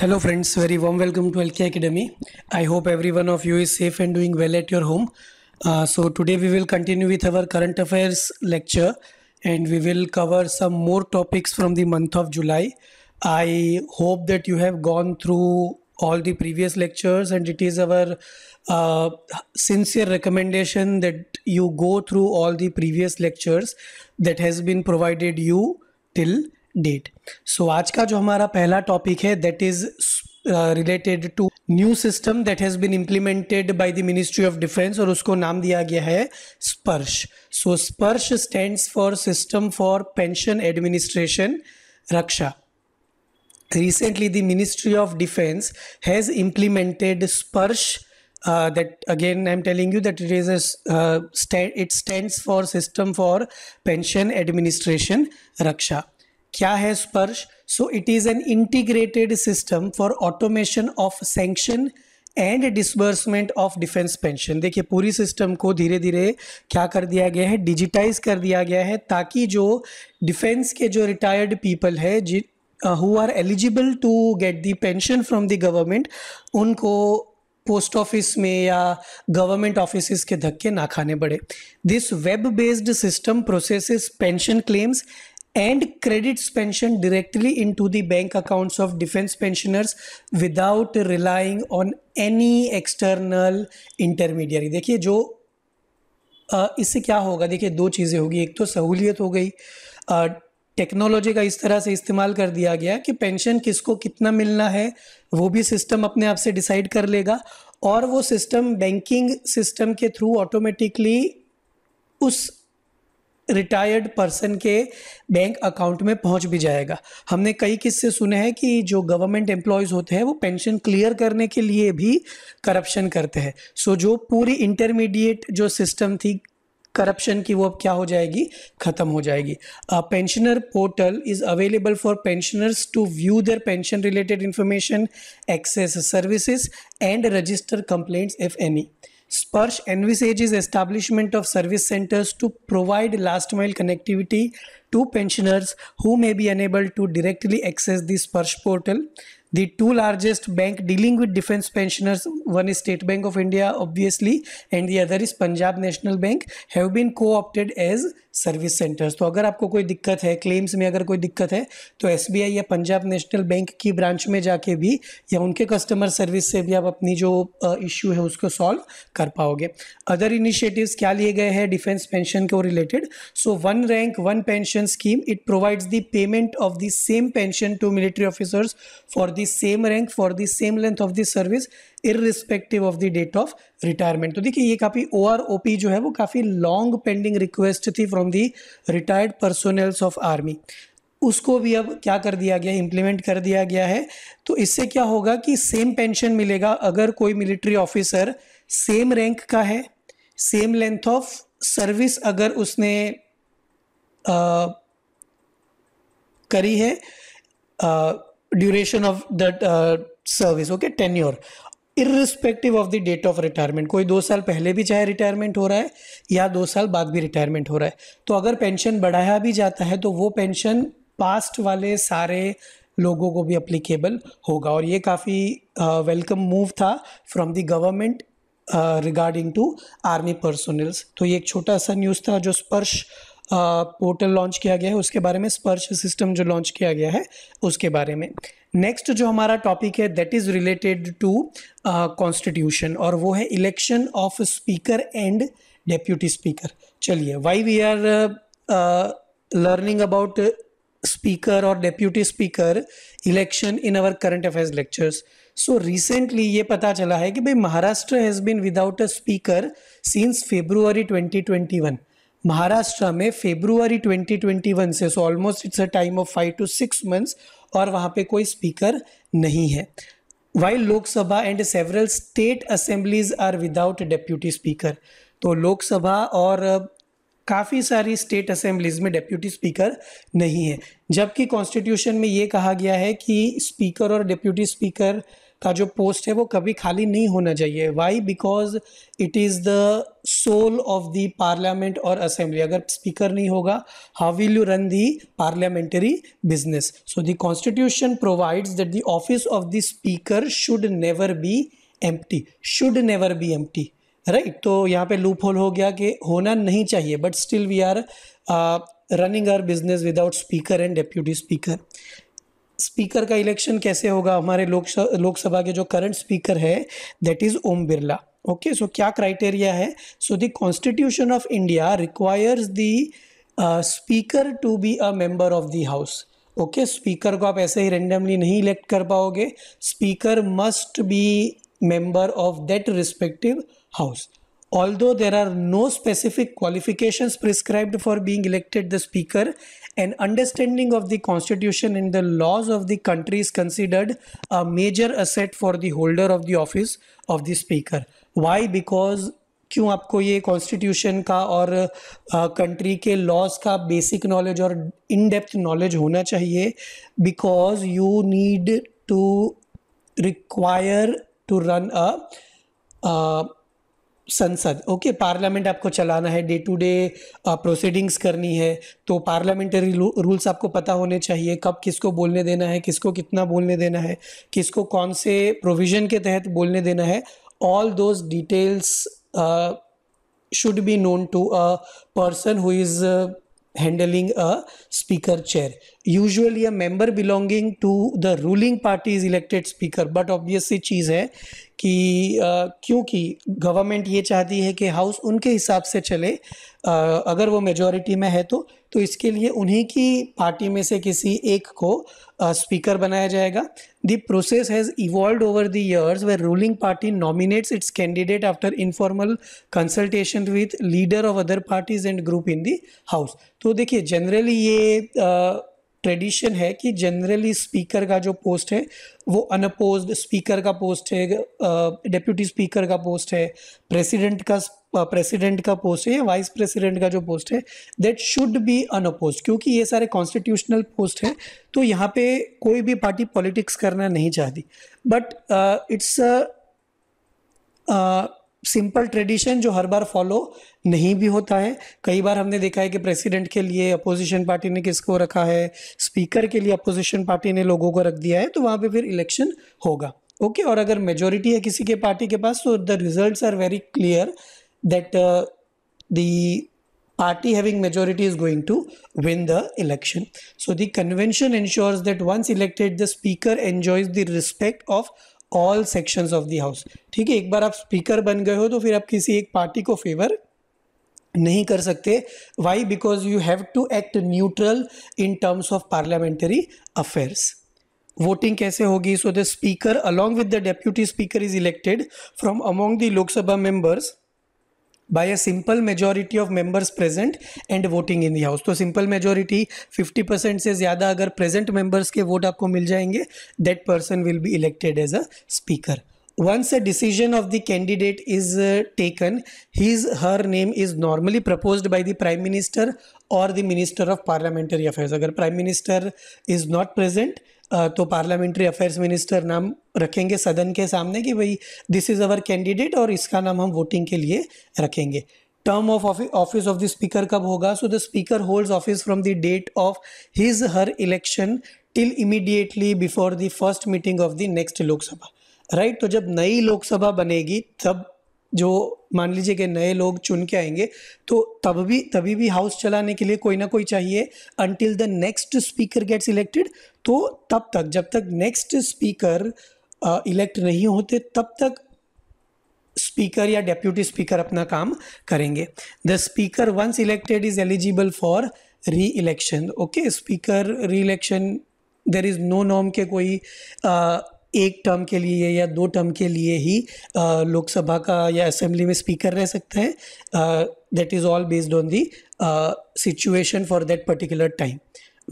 Hello friends, very warm welcome to LK Academy. I hope every one of you is safe and doing well at your home. Uh, so today we will continue with our current affairs lecture and we will cover some more topics from the month of July. I hope that you have gone through all the previous lectures and it is our uh, sincere recommendation that you go through all the previous lectures that has been provided you till date so आज का जो हमारा पहला topic है that is related to new system that has been implemented by the ministry of defence और उसको नाम दिया गया है Sparsh so Sparsh stand for system for pension administration Raksha recently the ministry of defense has implemented sparsh uh, that again i'm telling you that it is a uh, sta it stands for system for pension administration raksha क्या है Sparsh so it is an integrated system for automation of sanction and disbursement of defence pension देखिए पूरी system को धीरे धीरे क्या कर दिया गया है डिजिटाइज कर दिया गया है ताकि जो डिफेंस के जो रिटायर्ड पीपल है जी who are eligible to get the pension from the government उनको पोस्ट ऑफिस में या गवर्नमेंट ऑफिस के धक्के ना खाने पड़े this web based system process pension claims and credits pension directly into the bank accounts of defense pensioners without relying on any external intermediary देखिए जो इससे क्या होगा देखिए दो चीज़ें होगी एक तो सहूलियत हो गई टेक्नोलॉजी का इस तरह से इस्तेमाल कर दिया गया कि पेंशन किसको कितना मिलना है वो भी सिस्टम अपने आप से डिसाइड कर लेगा और वो सिस्टम बैंकिंग सिस्टम के थ्रू ऑटोमेटिकली उस रिटायर्ड पर्सन के बैंक अकाउंट में पहुंच भी जाएगा हमने कई किस्से सुने हैं कि जो गवर्नमेंट एम्प्लॉयज़ होते हैं वो पेंशन क्लियर करने के लिए भी करप्शन करते हैं सो जो पूरी इंटरमीडिएट जो सिस्टम थी करप्शन की वो अब क्या हो जाएगी ख़त्म हो जाएगी pensioner portal is available for pensioners to view their pension related information access services and register complaints if any Sparsh envisages establishment of service centers to provide last mile connectivity to pensioners who may be unable to directly access the Sparsh portal. The two largest bank dealing with defense pensioners, one is State Bank of India obviously and the other is Punjab National Bank have been co-opted as service centres तो अगर आपको कोई दिक्कत है claims में अगर कोई दिक्कत है तो एस या पंजाब नेशनल बैंक की ब्रांच में जाके भी या उनके कस्टमर सर्विस से भी आप अपनी जो इश्यू है उसको सॉल्व कर पाओगे अदर इनिशिएटिव्स क्या लिए गए हैं डिफेंस पेंशन को related so one rank one pension scheme it provides the payment of the same pension to military officers for the same rank for the same length of the service respective of the date of retirement तो देखिए ये काफ़ी O R O P जो है वो काफ़ी long pending request थी from the retired personnels of army उसको भी अब क्या कर दिया गया इम्प्लीमेंट कर दिया गया है तो इससे क्या होगा कि सेम पेंशन मिलेगा अगर कोई मिलिट्री ऑफिसर सेम रैंक का है सेम लेंथ ऑफ सर्विस अगर उसने आ, करी है duration of the service okay tenure irrespective of the date of retirement कोई दो साल पहले भी चाहे रिटायरमेंट हो रहा है या दो साल बाद भी रिटायरमेंट हो रहा है तो अगर पेंशन बढ़ाया भी जाता है तो वो पेंशन पास्ट वाले सारे लोगों को भी अप्लीकेबल होगा और ये काफ़ी वेलकम मूव था from the government regarding to army personnels तो ये एक छोटा सा न्यूज़ था जो स्पर्श पोर्टल लॉन्च किया गया है उसके बारे में स्पर्श सिस्टम जो लॉन्च किया गया है उसके बारे में नेक्स्ट जो हमारा टॉपिक है that is related to constitution और वो है election of speaker and deputy speaker चलिए why we are learning about speaker और deputy speaker election in our current affairs lectures so recently ये पता चला है कि भाई Maharashtra has been without a speaker since February 2021 Maharashtra में फेब्रुवरी 2021 से so almost it's a time of five to six months और वहाँ पे कोई स्पीकर नहीं है while Lok Sabha and several state assemblies are without deputy speaker तो लोकसभा और काफ़ी सारी स्टेट असेंबलीज में डेप्यूटी स्पीकर नहीं है जबकि कॉन्स्टिट्यूशन में ये कहा गया है कि स्पीकर और डेप्यूटी स्पीकर का जो पोस्ट है वो कभी खाली नहीं होना चाहिए why because it is the soul of the parliament और असेंबली अगर स्पीकर नहीं होगा how will you run the parliamentary business so the constitution provides that the office of the speaker should never be T should never be T right तो यहाँ पे loop hole हो गया कि होना नहीं चाहिए but still we are running our business without speaker and deputy speaker speaker का इलेक्शन कैसे होगा हमारे लोकसभा के जो करंट स्पीकर है that is Om Birla okay so क्या क्राइटेरिया है so the constitution of India requires the speaker to be a member of the house okay speaker को आप ऐसे ही रेंडमली नहीं इलेक्ट कर पाओगे speaker must be of that respective house all although there are no specific qualification prescribed for being elected the speaker An understanding of the constitution and the laws of the country is considered a major asset for the holder of the office of the speaker. Why? Because क्यों आपको ये constitution का और country के laws का basic knowledge और in depth knowledge होना चाहिए because you need to require to run a संसद ओके पार्लियामेंट आपको चलाना है डे टू डे प्रोसीडिंग्स करनी है तो पार्लियामेंटरी रूल्स आपको पता होने चाहिए कब किसको बोलने देना है किसको कितना बोलने देना है किसको कौन से प्रोविजन के तहत बोलने देना है all those details should be known to a person who is handling a speaker chair usually a member belonging to the ruling party is elected speaker but obviously चीज़ है कि क्योंकि गवर्नमेंट ये चाहती है कि हाउस उनके हिसाब से चले अगर वो मेजोरिटी में है तो तो इसके लिए उन्हीं की पार्टी में से किसी एक को स्पीकर बनाया जाएगा the process has evolve over the years where ruling party nominates its candidate after informal consultation with leader of other parties and group in the house तो देखिए जनरली ये आ, ट्रेडिशन है कि जनरली स्पीकर का जो post है वो अनपोज स्पीकर का पोस्ट है डिप्यूटी स्पीकर का पोस्ट है प्रेसिडेंट का प्रेसिडेंट का पोस्ट है या वाइस प्रेसिडेंट का जो पोस्ट है दैट शुड बी अनअपोज क्योंकि ये सारे कॉन्स्टिट्यूशनल पोस्ट हैं तो यहाँ पे कोई भी पार्टी पॉलिटिक्स करना नहीं चाहती बट इट्स सिंपल ट्रेडिशन जो हर बार फॉलो नहीं भी होता है कई बार हमने देखा है कि प्रेसिडेंट के लिए अपोजिशन पार्टी ने किसको रखा है स्पीकर के लिए अपोजिशन पार्टी ने लोगों को रख दिया है तो वहाँ पे फिर इलेक्शन होगा ओके और अगर मेजोरिटी है किसी के पार्टी के पास तो the result are very clear that the party having majority is going to win the election so the convention that once elected the speaker speaker the respect of all sections of the house ठीक है एक बार आप speaker बन गए हो तो फिर आप किसी एक पार्टी को फेवर नहीं कर सकते why because you have to act neutral in terms of parliamentary affairs voting कैसे होगी so the speaker along with the deputy speaker is elected from among the Lok Sabha members by a simple majority of members present and voting in the house तो simple majority 50 percent से ज़्यादा अगर present members के vote आपको मिल जाएंगे that person will be elected as a speaker once a decision of the candidate is uh, taken his her name is normally proposed by the prime minister or the minister of parliamentary affairs अगर prime minister is not present तो parliamentary affairs minister नाम रखेंगे सदन के सामने कि भाई this is our candidate और इसका नाम हम वोटिंग के लिए रखेंगे term of office of the speaker कब होगा so the speaker holds office from the date of his her election till immediately before the first meeting of the next Lok Sabha right तो जब नई लोकसभा बनेगी तब जो मान लीजिए कि नए लोग चुन के आएंगे तो तब भी तभी भी हाउस चलाने के लिए कोई ना कोई चाहिए until the next speaker gets elected तो तब तक जब तक नेक्स्ट स्पीकर इलेक्ट नहीं होते तब तक स्पीकर या डेप्यूटी स्पीकर अपना काम करेंगे the speaker once elected is eligible for re-election okay speaker re-election there is no नॉम के कोई uh, एक टर्म के लिए या दो टर्म के लिए ही लोकसभा का या असेंबली में स्पीकर रह सकते हैं that is all based on the situation for that particular time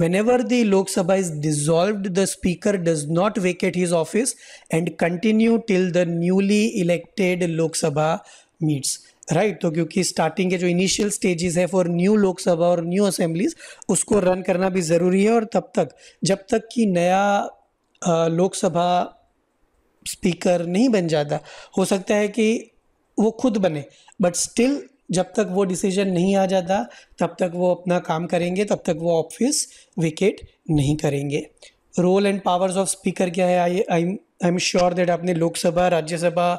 whenever lok Lok Sabha is dissolved the speaker does not vacate his office and continue till the newly elected Lok Sabha meets right right, तो क्योंकि starting के जो initial stages है for new Lok Sabha और new assemblies उसको run करना भी ज़रूरी है और तब तक जब तक कि नया लोकसभा स्पीकर नहीं बन जाता हो सकता है कि वो खुद बने बट स्टिल जब तक वो डिसीजन नहीं आ जाता तब तक वो अपना काम करेंगे तब तक वो ऑफिस विकेट नहीं करेंगे role and powers of speaker क्या है I I I am sure that आपने लोकसभा राज्यसभा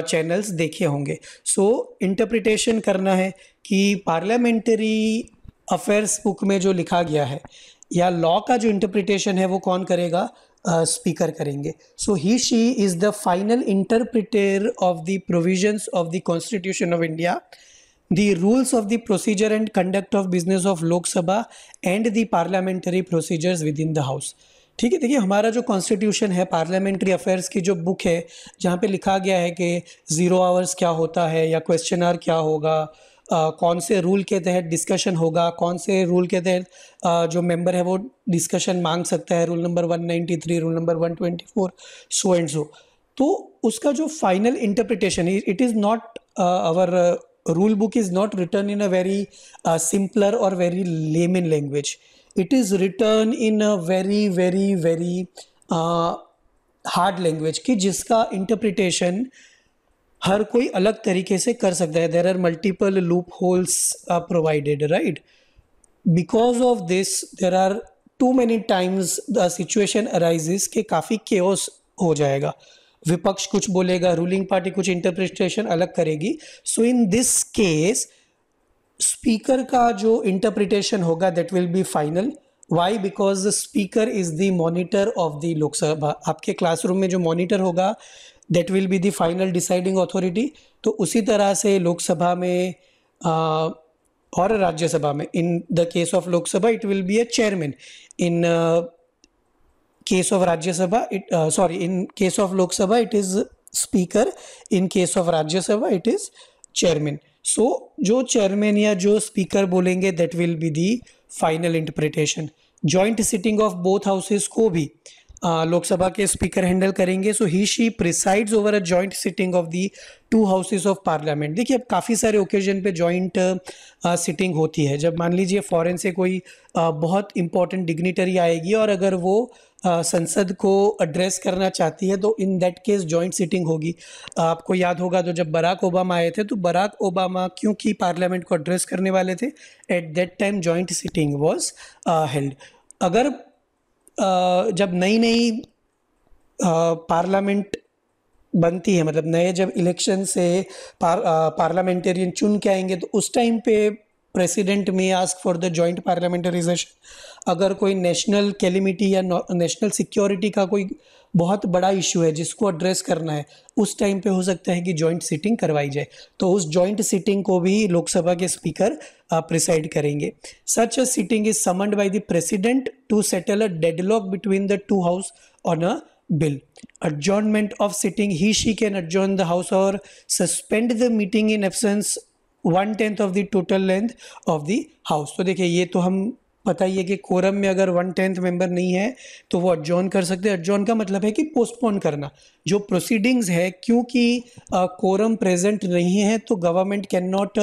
चैनल्स देखे होंगे सो so, इंटरप्रिटेशन करना है कि पार्लियामेंट्री अफेयर्स बुक में जो लिखा गया है या लॉ का जो इंटरप्रिटेशन है वो कौन करेगा स्पीकर करेंगे so he she is the final interpreter of the provisions of the constitution of India the rules of the procedure and conduct of business of Lok Sabha and and parliamentary procedures within the house ठीक है देखिए हमारा जो constitution है parliamentary affairs की जो book है जहाँ पे लिखा गया है कि ज़ीरो आवर्स क्या होता है या क्वेश्चन आर क्या होगा आ, कौन से रूल के तहत डिस्कशन होगा कौन से रूल के तहत जो मेंबर है वो डिस्कशन मांग सकता है rule number 193 rule number 124 so and so तो उसका जो final interpretation it is not our rule book is not written in a very simpler और very layman language it is written in a very very very hard language कि जिसका interpretation uh, हर कोई अलग तरीके से कर सकता है there are multiple loopholes are provided right because of this there are too many times the situation arises के काफ़ी केओस हो जाएगा विपक्ष कुछ बोलेगा रूलिंग पार्टी कुछ इंटरप्रिटेशन अलग करेगी so in this case speaker का जो इंटरप्रिटेशन होगा that will be final why because the speaker is the monitor of the Lok Sabha आपके क्लासरूम में जो मॉनिटर होगा that will be the final deciding authority तो उसी तरह से लोकसभा में आ, और राज्यसभा में in the case of Lok Sabha it will be a chairman in case of Rajya Sabha it sorry in case of Lok Sabha it is speaker in case of Rajya Sabha it is chairman so जो chairman या जो स्पीकर बोलेंगे that will be the final interpretation joint sitting of both houses को भी uh, Lok Sabha के speaker handle करेंगे so he she presides over a joint sitting of the to houses of parliament देखिए अब काफ़ी सारे ओकेजन पे जॉइंट सिटिंग होती है जब मान लीजिए फॉरेन से कोई uh, बहुत इंपॉर्टेंट डिग्निटरी आएगी और अगर वो uh, संसद को एड्रेस करना चाहती है तो in that case joint sitting होगी uh, आपको याद होगा तो जब बराक ओबामा आए थे तो बराक ओबामा क्योंकि पार्लियामेंट को एड्रेस करने वाले थे at that time joint sitting was held अगर जब नई नई पार्लियामेंट बनती है मतलब नए जब इलेक्शन से पार, पार्लियामेंटेरियन चुन के आएंगे तो उस टाइम पे president may ask for the joint पार्लियामेंटरीजेशन अगर कोई नेशनल कैलिमिटी या नेशनल सिक्योरिटी का कोई बहुत बड़ा इशू है जिसको एड्रेस करना है उस टाइम पे हो सकता है कि जॉइंट सिटिंग करवाई जाए तो उस जॉइंट सिटिंग को भी लोकसभा के स्पीकर प्रिसाइड करेंगे such a sitting is summoned by the president to settle a deadlock between the two house on a bill Adjournment of sitting he she can adjourn the house or suspend the meeting in absence one tenth of the total length of the house तो देखिए ये तो हम बताइए कि quorum में अगर one tenth member नहीं है तो वो एडजॉन कर सकते हैं एडजॉन का मतलब है कि पोस्टपोन करना जो प्रोसीडिंग्स है क्योंकि कोरम प्रेजेंट नहीं है तो government can not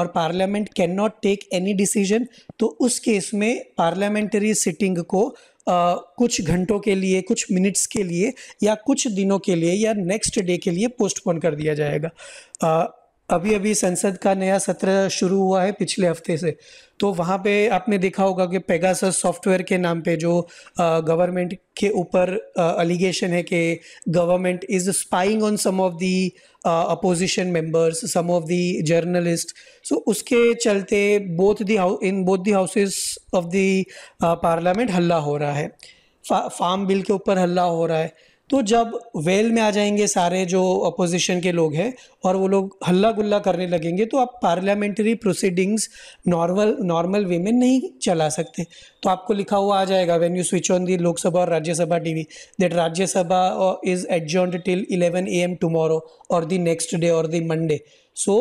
or parliament can not take any decision तो उस केस में पार्लियामेंट्री सिटिंग को Uh, कुछ घंटों के लिए कुछ मिनट्स के लिए या कुछ दिनों के लिए या नेक्स्ट डे के लिए पोस्टपोन कर दिया जाएगा uh, अभी अभी संसद का नया सत्र शुरू हुआ है पिछले हफ्ते से तो वहाँ पे आपने देखा होगा कि पेगास सॉफ्टवेयर के नाम पे जो गवर्नमेंट के ऊपर अलिगेशन है कि government is spying on some of the opposition members some of the journalist so उसके चलते both the in both the houses of the parliament हल्ला हो रहा है फार्म बिल के ऊपर हल्ला हो रहा है तो जब वेल में आ जाएंगे सारे जो अपोजिशन के लोग हैं और वो लोग हल्ला गुल्ला करने लगेंगे तो आप parliamentary proceedings normal normal way में नहीं चला सकते तो आपको लिखा हुआ आ जाएगा when you switch on the Lok Sabha और Rajya Sabha TV that Rajya Sabha is adjourned till eleven A M tomorrow or the next day or the Monday so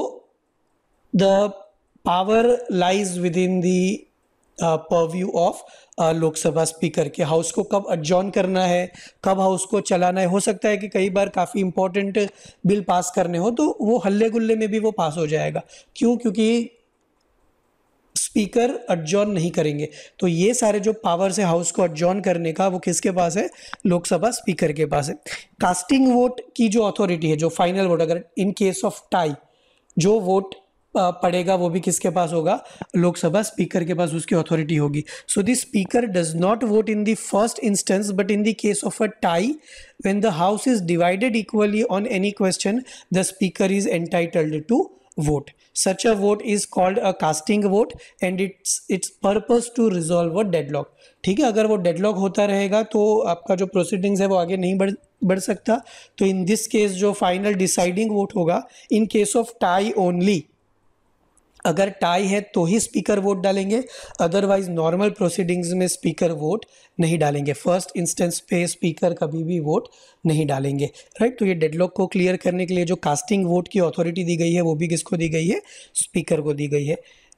the power lies within the purview of Lok Sabha speaker के house को कब adjourn करना है कब house को चलाना है हो सकता है कि कई बार काफ़ी इंपॉर्टेंट बिल पास करने हो तो वो हल्ले गुल्ले में भी वो पास हो जाएगा क्यों क्योंकि स्पीकर एडजॉन नहीं करेंगे तो ये सारे जो पावर्स है हाउस को एडजॉन करने का वो किसके पास है लोकसभा स्पीकर के पास है कास्टिंग वोट की जो अथॉरिटी है जो फाइनल वोट अगर इन केस ऑफ टाई जो वोट पड़ेगा वो भी किसके पास होगा लोकसभा स्पीकर के पास उसकी अथॉरिटी होगी so the speaker does not vote in the first instance but in the case of a tie when the house is divided equally on any question the speaker is entitled to vote such a vote is called a casting vote and its its purpose to resolve a deadlock ठीक है अगर वो deadlock होता रहेगा तो आपका जो proceedings है वो आगे नहीं बढ़ बढ़ सकता तो इन दिस केस जो फाइनल डिसाइडिंग वोट होगा in case of tie only अगर टाई है तो ही स्पीकर वोट डालेंगे अदरवाइज नॉर्मल प्रोसीडिंग्स में स्पीकर वोट नहीं डालेंगे फर्स्ट इंस्टेंस पे स्पीकर कभी भी वोट नहीं डालेंगे राइट right? तो ये डेडलॉक को क्लियर करने के लिए जो कास्टिंग वोट की अथॉरिटी दी गई है वो भी किसको दी गई है स्पीकर को दी गई है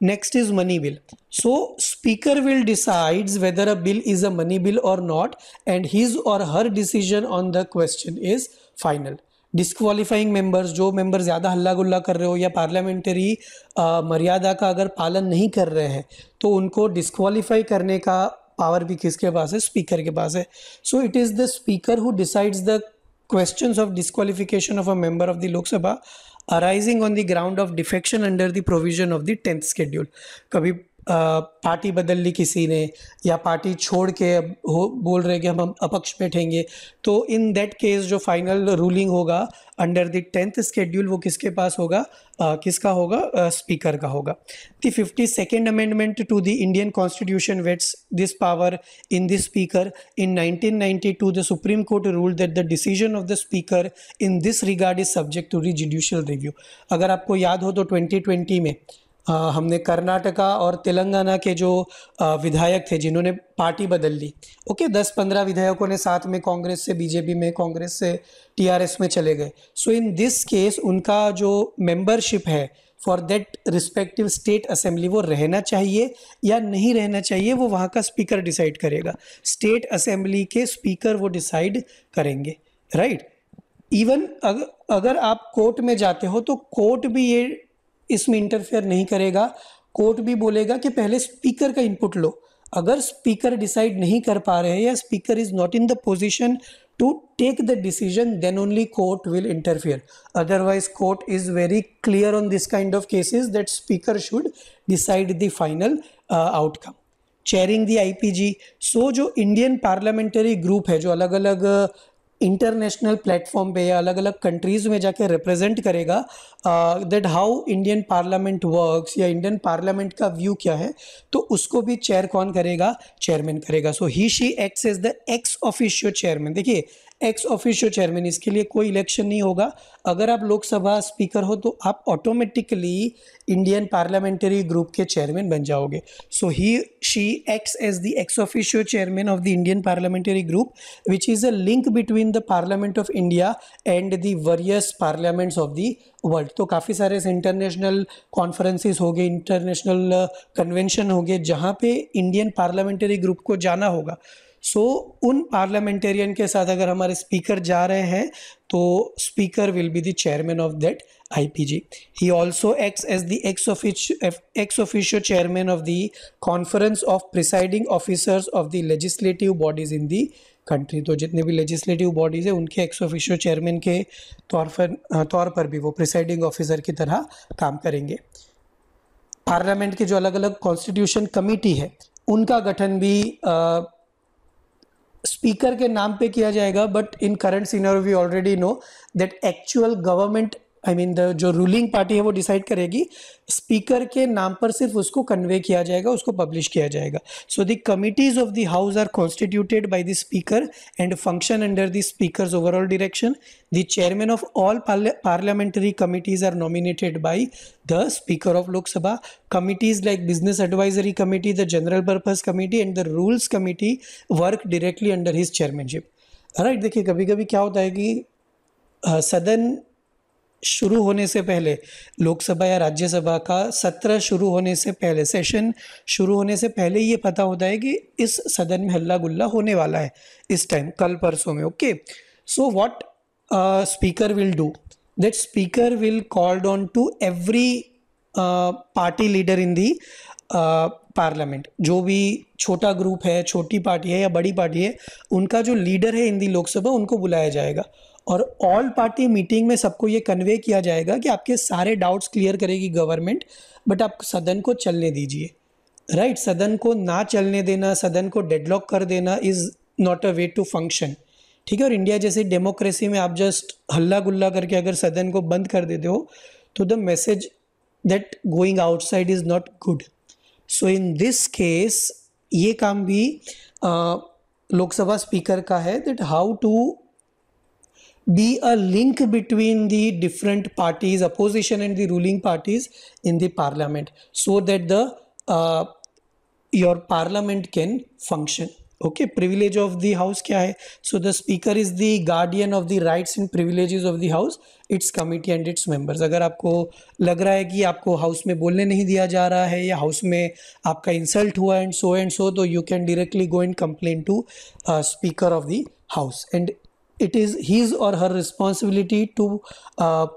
next is money bill so speaker will decides whether a bill is a money bill or not and his or her decision on the question is final disqualifying members जो मेंबर ज़्यादा हल्ला गुल्ला कर रहे हो या पार्लियामेंटरी मर्यादा का अगर पालन नहीं कर रहे हैं तो उनको डिस्कवालीफाई करने का पावर भी किसके पास है स्पीकर के पास है so it is the speaker who decides the question of disqualification of a member of the Lok Sabha arising on the ground of defection under the provision of the tenth schedule कभी party बदल ली किसी ने या party छोड़ के अब हो बोल रहे हैं कि हम अपक्ष बैठेंगे तो इन दैट केस जो फाइनल रूलिंग होगा अंडर द टेंथ स्केड्यूल वो किसके पास होगा आ, किसका होगा स्पीकर का होगा the fifty second amendment to the Indian constitution vests this power in the speaker in 1992 the supreme court rule that the decision of the speaker in this regard is subject to री judicial review अगर आपको याद हो तो twenty में हमने कर्नाटका और तेलंगाना के जो विधायक थे जिन्होंने पार्टी बदल ली ओके दस पंद्रह विधायकों ने साथ में कांग्रेस से बीजेपी में कांग्रेस से टीआरएस में चले गए सो इन दिस केस उनका जो मेंबरशिप है for that respective state assembly वो रहना चाहिए या नहीं रहना चाहिए वो वहाँ का स्पीकर डिसाइड करेगा स्टेट असेंबली के स्पीकर वो डिसाइड करेंगे राइट right? इवन अगर अगर आप कोर्ट में जाते हो तो कोर्ट भी ये इसमें इंटरफेयर नहीं करेगा कोर्ट भी बोलेगा कि पहले स्पीकर का इनपुट लो अगर स्पीकर डिसाइड नहीं कर पा रहे हैं या speaker is not in the position to take the decision then only court will interfere otherwise court is very clear on this kind of cases that speaker should decide the final outcome chairing the G so जो Indian parliamentary group है जो अलग अलग international platform पे या अलग अलग countries में जाके रिप्रेजेंट करेगा that how Indian parliament works या इंडियन पार्लियामेंट का व्यू क्या है तो उसको भी चेयर कौन करेगा चेयरमैन करेगा so he she acts is the ex officio chairman देखिए एक्स ऑफिशियो चेयरमैन इसके लिए कोई इलेक्शन नहीं होगा अगर आप लोकसभा स्पीकर हो तो आप ऑटोमेटिकली इंडियन पार्लियामेंट्री ग्रुप के चेयरमैन बन जाओगे so he she ex as the ex officio chairman of the Indian parliamentary group which is a link between the parliament of India and the various parliaments of the world तो काफ़ी सारे international conferences हो गए international convention uh, हो गए जहाँ पे Indian parliamentary group को जाना होगा सो उन पार्लियामेंटेरियन के साथ अगर हमारे स्पीकर जा रहे हैं तो speaker will be the chairman of that IPG. He also ex as the ex ऑफिश ex officio chairman of the conference of presiding officers of the legislative bodies in the country तो जितने भी legislative bodies है उनके x officio chairman के तौर पर तौर पर भी वो प्रिसाइडिंग ऑफिसर की तरह काम करेंगे पार्लियामेंट के जो अलग अलग कॉन्स्टिट्यूशन कमेटी है उनका गठन भी आ, स्पीकर के नाम पे किया जाएगा but in current scenario we already know that actual government I mean the जो रूलिंग पार्टी है वो डिसाइड करेगी स्पीकर के नाम पर सिर्फ उसको कन्वे किया जाएगा उसको पब्लिश किया जाएगा so the committees of the house are constituted by the speaker and function under the speaker overall direction the chairman of all parliamentary committees are nominated by the speaker of Lok Sabha committees like business advisory committee the general purpose committee and the rules committee work directly under his chairmanship right देखिए कभी कभी क्या होता है कि सदन uh, शुरू होने से पहले लोकसभा या राज्यसभा का सत्र शुरू होने से पहले सेशन शुरू होने से पहले ये पता होता है कि इस सदन में हल्ला गुल्ला होने वाला है इस टाइम कल परसों में okay so what speaker will do that speaker will called on to every party leader in the parliament जो भी छोटा ग्रुप है छोटी पार्टी है या बड़ी पार्टी है उनका जो लीडर है इन दी लोकसभा उनको बुलाया जाएगा और ऑल पार्टी मीटिंग में सबको ये कन्वे किया जाएगा कि आपके सारे डाउट्स क्लियर करेगी गवर्नमेंट बट आप सदन को चलने दीजिए राइट right, सदन को ना चलने देना सदन को डेडलॉक कर देना is not a way to function ठीक है और इंडिया जैसी डेमोक्रेसी में आप जस्ट हल्ला गुल्ला करके अगर सदन को बंद कर देते हो तो the message that going outside is not good so in this case ये काम भी लोकसभा स्पीकर का है that how to be a link between the different parties opposition and the ruling parties in the parliament so that the uh, your parliament can function okay privilege of the house kya hai so the speaker is the guardian of the rights and privileges of the house its committee and its members agar aapko lag raha hai ki aapko house mein bolne nahi diya ja raha hai ya house mein aapka insult hua and so and so so you can directly go and complain to uh, speaker of the house and it is his or her responsibility to uh,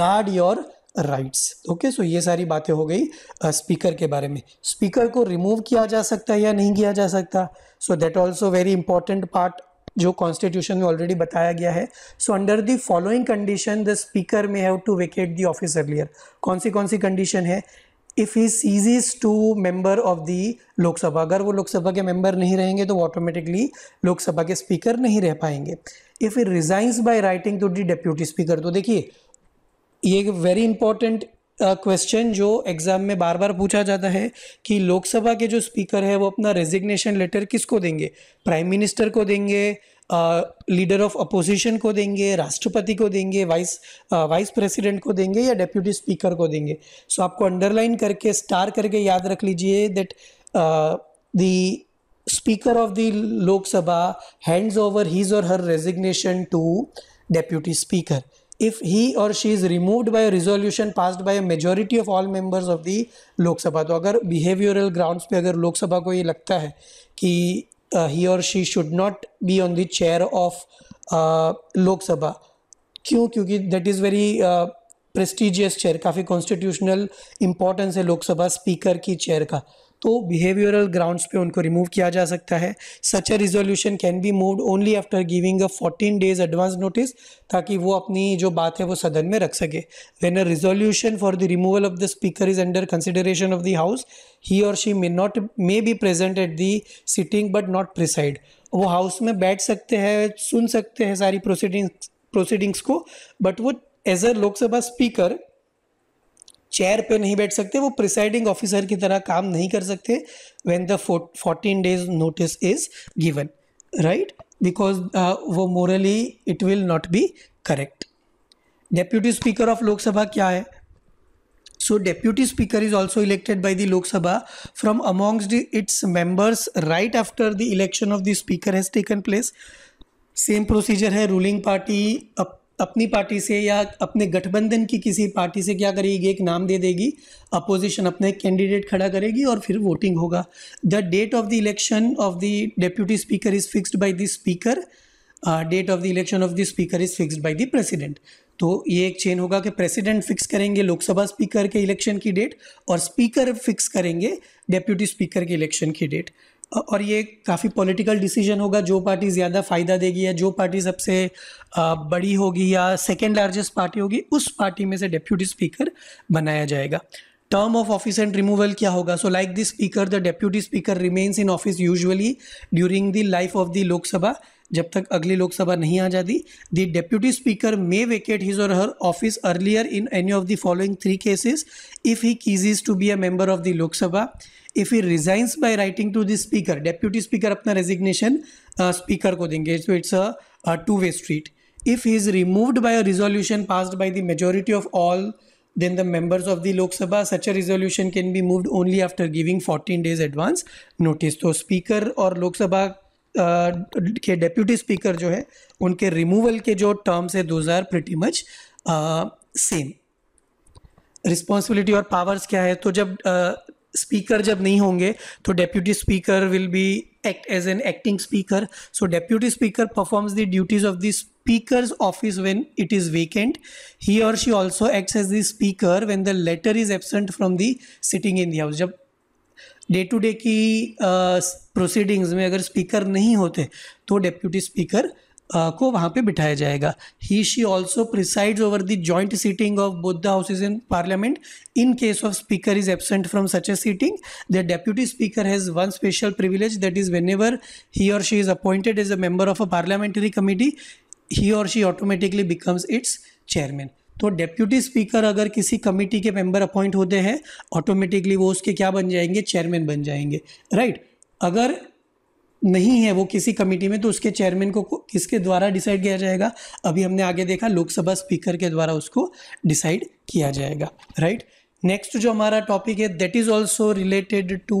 guard your rights okay so ये सारी बातें हो गई speaker uh, के बारे में speaker को remove किया जा सकता है या नहीं किया जा सकता so that also very important part जो कॉन्स्टिट्यूशन में ऑलरेडी बताया गया है so under the following condition the speaker may have to vacate the office earlier कौन सी कौन सी कंडीशन है if he ceases to member of the Lok Sabha अगर वो लोकसभा के मेंबर नहीं रहेंगे तो वो ऑटोमेटिकली लोकसभा के स्पीकर नहीं रह पाएंगे if he resigns by writing to the deputy speaker तो देखिए ये एक वेरी इंपॉर्टेंट क्वेश्चन जो एग्ज़ाम में बार बार पूछा जाता है कि लोकसभा के जो स्पीकर है वो अपना रेजिग्नेशन लेटर किसको देंगे प्राइम मिनिस्टर को देंगे लीडर ऑफ अपोजिशन को देंगे राष्ट्रपति को देंगे वाइस वाइस प्रेसिडेंट को देंगे या डेप्यूटी स्पीकर को देंगे सो so, आपको अंडरलाइन करके स्टार करके याद रख लीजिए that the speaker of the Lok Sabha hands over his or her resignation to deputy speaker if he or she is removed by a resolution passed by a majority of all members of the lok sabha तो अगर behavioural grounds पे अगर लोकसभा को ये लगता है कि Uh, he or she should not be on the chair of uh, Lok Sabha. क्यों क्योंकि that is very prestigious chair काफ़ी कॉन्स्टिट्यूशनल इम्पोर्टेंस है लोकसभा स्पीकर की चेयर का तो बिहेवियरल ग्राउंड्स पे उनको रिमूव किया जा सकता है such a resolution can be moved only after giving a fourteen days advance notice ताकि वो अपनी जो बात है वो सदन में रख सके when a resolution for the removal of the speaker is under consideration of the house he or she may not may be present at the sitting but not preside वो हाउस में बैठ सकते हैं सुन सकते हैं सारी प्रोसीडिंग्स प्रोसीडिंग्स को बट वो as a Lok Sabha speaker chair पे नहीं बैठ सकते वो प्रिसाइडिंग ऑफिसर की तरह काम नहीं कर सकते when the fourteen days notice is given right because वो morally it will not be correct deputy speaker of Lok Sabha क्या है so deputy speaker is also elected by the Lok Sabha from amongst its members right after the election of the speaker has taken place same procedure है ruling party अपनी party से या अपने गठबंधन की किसी पार्टी से क्या करेगी एक नाम दे देगी अपोजिशन अपने कैंडिडेट खड़ा करेगी और फिर वोटिंग होगा the date of the election of the deputy speaker is fixed by the speaker date of the election of the speaker is fixed by the president तो ये एक चेन होगा कि प्रेसिडेंट फिक्स करेंगे लोकसभा स्पीकर के election की date और speaker fix करेंगे डेप्यूटी स्पीकर के इलेक्शन की डेट और ये काफ़ी पॉलिटिकल डिसीजन होगा जो पार्टी ज़्यादा फ़ायदा देगी या जो पार्टी सबसे बड़ी होगी या सेकेंड लार्जेस्ट पार्टी होगी उस पार्टी में से डेप्यूटी स्पीकर बनाया जाएगा term of office and removal क्या होगा so like this speaker the deputy speaker remains in office usually during the life of the Lok Sabha जब तक अगली लोकसभा नहीं आ जाती the deputy speaker may vacate his or her office earlier in any of the following three cases if he ceases to be a member of the Lok Sabha if he resigns by writing to the speaker deputy speaker अपना resignation speaker को देंगे so it's a two way street if he is removed by a resolution passed by the majority of all then the members of the Lok Sabha such a resolution can be moved only after giving fourteen days advance notice तो speaker और लोकसभा के deputy speaker जो है उनके removal के जो terms है those are pretty much same responsibility और पावर्स क्या है तो जब स्पीकर uh, जब नहीं होंगे तो deputy speaker will be act as an acting speaker so deputy speaker performs the duties of the speaker office when it is vacant he or she also act as the speaker when the latter is absent from the sitting in the house जब day to day की proceedings में अगर speaker नहीं होते तो deputy speaker Uh, को वहाँ पे बिठाया जाएगा he she also presides over the joint sitting of both the houses in parliament in case of speaker is absent from such a sitting the deputy speaker has one special privilege that is whenever he or she is appointed as a member of a parliamentary committee he or she automatically becomes its chairman तो deputy speaker अगर किसी committee के member appoint होते हैं automatically वो उसके क्या बन जाएंगे चेयरमैन बन जाएंगे राइट अगर नहीं है वो किसी कमेटी में तो उसके चेयरमैन को किसके द्वारा डिसाइड किया जाएगा अभी हमने आगे देखा लोकसभा स्पीकर के द्वारा उसको डिसाइड किया जाएगा राइट नेक्स्ट जो हमारा टॉपिक है that is also related to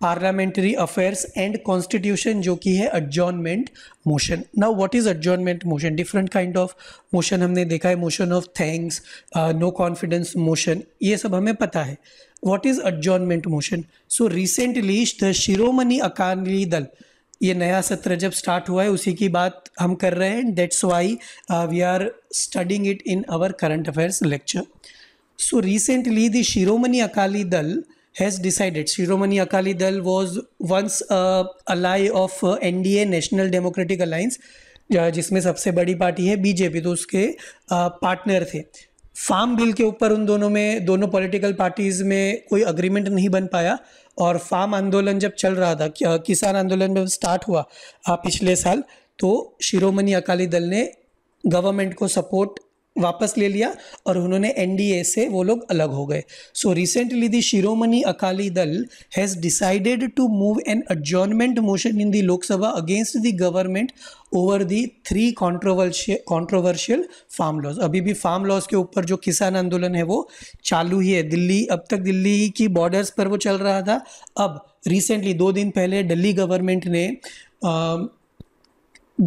parliamentary affairs and constitution जो कि है adjournment motion now what is adjournment motion different kind of motion हमने देखा है motion of thanks no confidence motion ये सब हमें पता है what is adjournment motion so recently the Shiromani Akali Dal ये नया सत्र जब स्टार्ट हुआ है उसी की बात हम कर रहे हैं that's why we are studying it in our current affairs lecture so recently the Shiromani Akali Dal has has decided Akali Dal was once once of N D A national democratic alliance जिसमें सबसे बड़ी पार्टी है बीजेपी तो उसके पार्टनर थे फार्म बिल के ऊपर उन दोनों में दोनों पॉलिटिकल पार्टीज़ में कोई अग्रीमेंट नहीं बन पाया और फार्म आंदोलन जब चल रहा था किसान आंदोलन जब स्टार्ट हुआ पिछले साल तो शिरोमणि अकाली दल ने गवर्नमेंट को सपोर्ट वापस ले लिया और उन्होंने एनडीए से वो लोग अलग हो गए so recently the Shiromani Akali Dal has decided to move an adjournment motion in the Lok Sabha against the government over the three controversial farm laws अभी भी फार्म लॉज के ऊपर जो किसान आंदोलन है वो चालू ही है दिल्ली अब तक दिल्ली की बॉर्डर्स पर वो चल रहा था अब रिसेंटली दो दिन पहले दिल्ली गवर्नमेंट ने आ,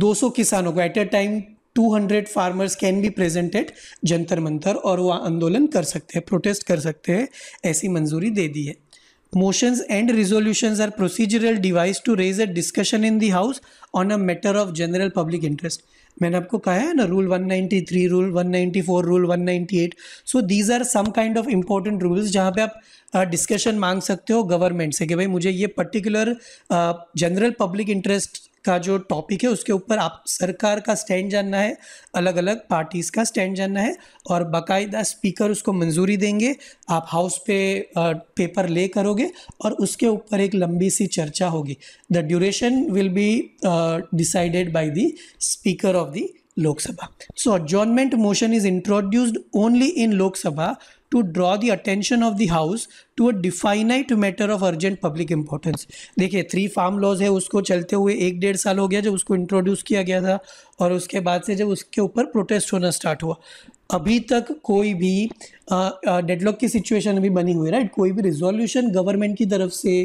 200 किसानों को at a time 200 farmers can be presented Jantar Mantar और वह आंदोलन कर सकते हैं प्रोटेस्ट कर सकते हैं ऐसी मंजूरी दे दी है motion and resolution are procedural device to raise a discussion in the house on a matter of general public interest मैंने आपको कहा है ना rule 193 rule 194 rule 198 so these are some kind of important rules जहाँ पे आप discussion uh, मांग सकते हो गवर्नमेंट से कि भाई मुझे ये पर्टिकुलर जनरल पब्लिक इंटरेस्ट का जो टॉपिक है उसके ऊपर आप सरकार का स्टैंड जानना है अलग अलग पार्टीज़ का स्टैंड जानना है और बाकायदा स्पीकर उसको मंजूरी देंगे आप हाउस पे पेपर ले करोगे और उसके ऊपर एक लंबी सी चर्चा होगी the duration will be decided by the speaker of the Lok Sabha so adjournment motion is introduced only in Lok Sabha to draw the attention of the house to a definite matter of urgent public importance देखिए three farm laws है उसको चलते हुए एक डेढ़ साल हो गया जब उसको इंट्रोड्यूस किया गया था और उसके बाद से जब उसके ऊपर प्रोटेस्ट होना स्टार्ट हुआ अभी तक कोई भी डेडलॉक की सिचुएशन अभी बनी हुई राइट कोई भी रिजोल्यूशन गवर्नमेंट की तरफ से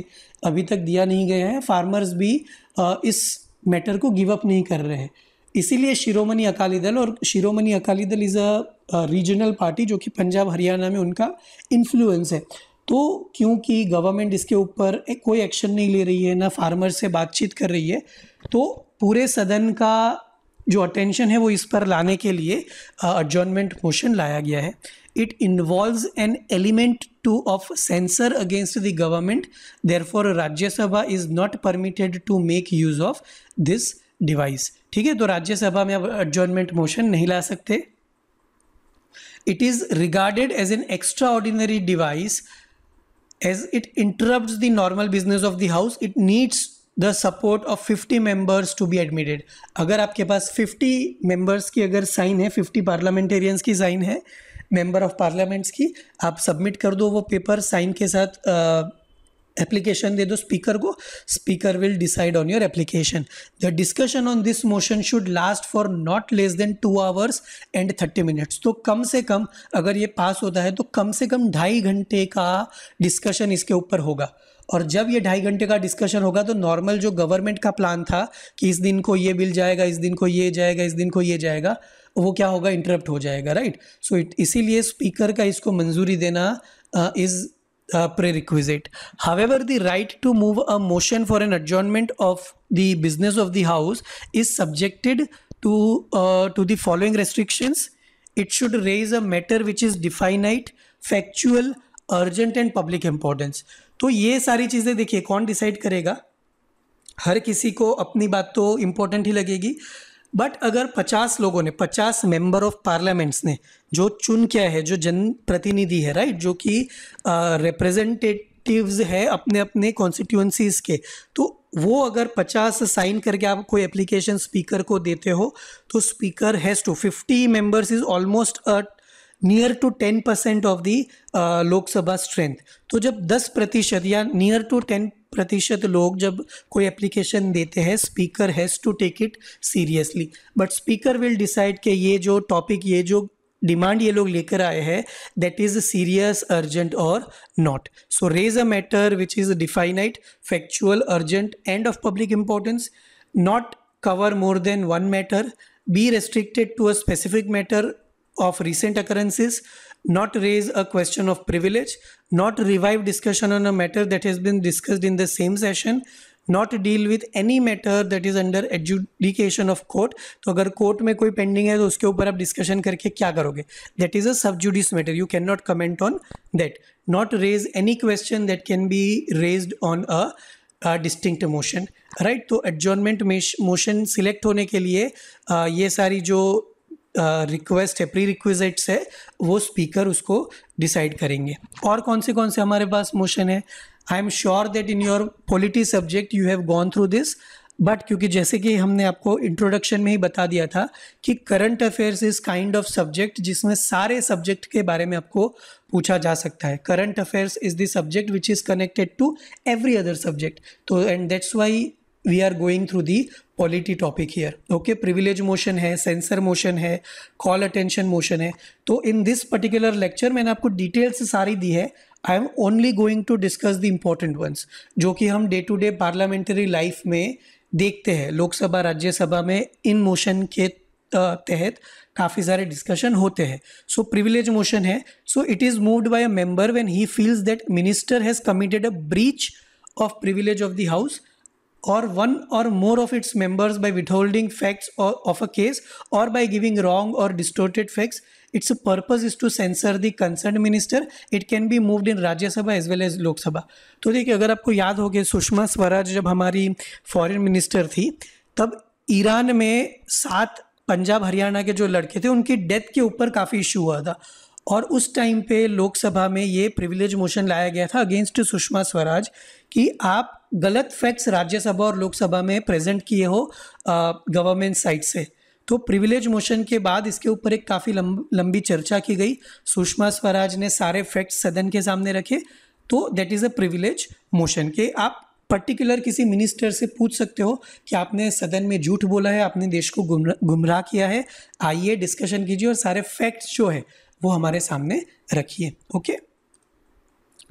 अभी तक दिया नहीं गया है फार्मर्स भी आ, इस मैटर को गिव अप नहीं कर रहे हैं इसीलिए शिरोमणि अकाली दल और शिरोमणि अकाली दल इज़ अ रीजनल पार्टी जो कि पंजाब हरियाणा में उनका इन्फ्लुएंस है तो क्योंकि गवर्नमेंट इसके ऊपर कोई एक्शन नहीं ले रही है ना फार्मर से बातचीत कर रही है तो पूरे सदन का जो अटेंशन है वो इस पर लाने के लिए एडजॉनमेंट मोशन लाया गया है it involve an element to of censure against the government therefore Rajya Sabha is not permitted to make use of this device ठीक है तो राज्यसभा में अब एडजॉर्नमेंट मोशन नहीं ला सकते It is regarded as an extraordinary device as it interrupts the normal business of the house. It needs the support of fifty members to be admitted अगर आपके पास फिफ्टी मेम्बर्स की अगर साइन है fifty parliamentarians की sign है member of parliaments की आप सबमिट कर दो वो पेपर साइन के साथ एप्लीकेशन दे दो स्पीकर को speaker will decide on your application the discussion on this motion should last for not less than two hours and thirty minutes तो कम से कम अगर ये पास होता है तो कम से कम ढाई घंटे का डिस्कशन इसके ऊपर होगा और जब ये ढाई घंटे का डिस्कशन होगा तो नॉर्मल जो गवर्नमेंट का प्लान था कि इस दिन को ये बिल जाएगा इस दिन को ये जाएगा इस दिन को ये जाएगा वो क्या होगा इंटरप्ट हो जाएगा राइट सो इट इसीलिए स्पीकर का इसको मंजूरी देना is uh, uh, prerequisite. However, the right to move a motion for an adjournment of the business of the house is subjected to uh, to the following restrictions. It should raise a matter which is definite, factual, urgent, and public importance. तो ये सारी चीज़ें देखिए कौन decide करेगा हर किसी को अपनी बात तो इम्पोर्टेंट ही लगेगी बट अगर 50 लोगों ने 50 मेंबर ऑफ पार्लियामेंट्स ने जो चुन किया है जो जनप्रतिनिधि है राइट जो कि रिप्रेजेंटेटिव्स है अपने अपने कॉन्स्टिट्यूंसीज के तो वो अगर 50 साइन करके आप कोई एप्लीकेशन स्पीकर को देते हो तो speaker has to 50 members is almost a near to ten percent of the Lok Sabha strength तो जब दस प्रतिशत या नियर टू टेन प्रतिशत लोग जब कोई एप्लीकेशन देते हैं speaker has to take it seriously but speaker will decide कि ये जो टॉपिक ये जो डिमांड ये लोग लेकर आए हैं that is serious urgent or not so raise a matter which is definite factual urgent and of public importance not cover more than one matter be restricted to a specific matter of recent occurrences not raise a question of privilege, not revive discussion on a matter that has been discussed in the same session, not deal with any matter that is under adjudication of court तो अगर court में कोई pending है तो उसके ऊपर आप discussion करके क्या करोगे that is a sub judice matter you can not comment on that not raise any question that can be raise on a distinct motion right तो एडजॉनमेंट मोशन सिलेक्ट होने के लिए uh, ये सारी जो रिक्वेस्ट है प्री रिक्विजिट्स है वो स्पीकर उसको डिसाइड करेंगे और कौन से कौन से हमारे पास मोशन है I am sure that in your polity subject you have gone through this but क्योंकि जैसे कि हमने आपको इंट्रोडक्शन में ही बता दिया था कि current affairs is kind of subject जिसमें सारे सब्जेक्ट के बारे में आपको पूछा जा सकता है current affairs is the subject which is connected to every other subject तो and that's why we are going through the quality topic here okay privilege motion है सेंसर मोशन है कॉल अटेंशन मोशन है तो in this particular lecture मैंने आपको detail सारी दी है I am only going to discuss the important ones जो कि हम day to day parliamentary life में देखते हैं लोकसभा राज्यसभा में इन मोशन के तहत काफ़ी सारे डिस्कशन होते हैं सो प्रिविलेज मोशन है so it is moved by a member when he feels that minister has committed a breach of privilege of the house or one or more of its members by withholding facts or, of a case or by giving wrong or distorted facts. Its purpose is to censor the concerned minister. It can be moved in Rajya Sabha as well as Lok Sabha. to देखिए agar aapko yaad hoge sushma swaraj jab hamari foreign minister thi tab iran mein में पंजाब हरियाणा के जो लड़के थे उनकी death के ऊपर काफ़ी इशू हुआ था और उस टाइम पे लोकसभा में ये प्रिविलेज मोशन लाया गया था अगेंस्ट सुषमा स्वराज कि आप गलत फैक्ट्स राज्यसभा और लोकसभा में प्रेजेंट किए हो गवर्नमेंट साइड से तो प्रिविलेज मोशन के बाद इसके ऊपर एक काफ़ी लंब, लंबी चर्चा की गई सुषमा स्वराज ने सारे फैक्ट्स सदन के सामने रखे तो that is a privilege motion के आप पर्टिकुलर किसी मिनिस्टर से पूछ सकते हो कि आपने सदन में झूठ बोला है आपने देश को गुमराह किया है आइए डिस्कशन कीजिए और सारे फैक्ट्स जो है वो हमारे सामने रखिए ओके okay?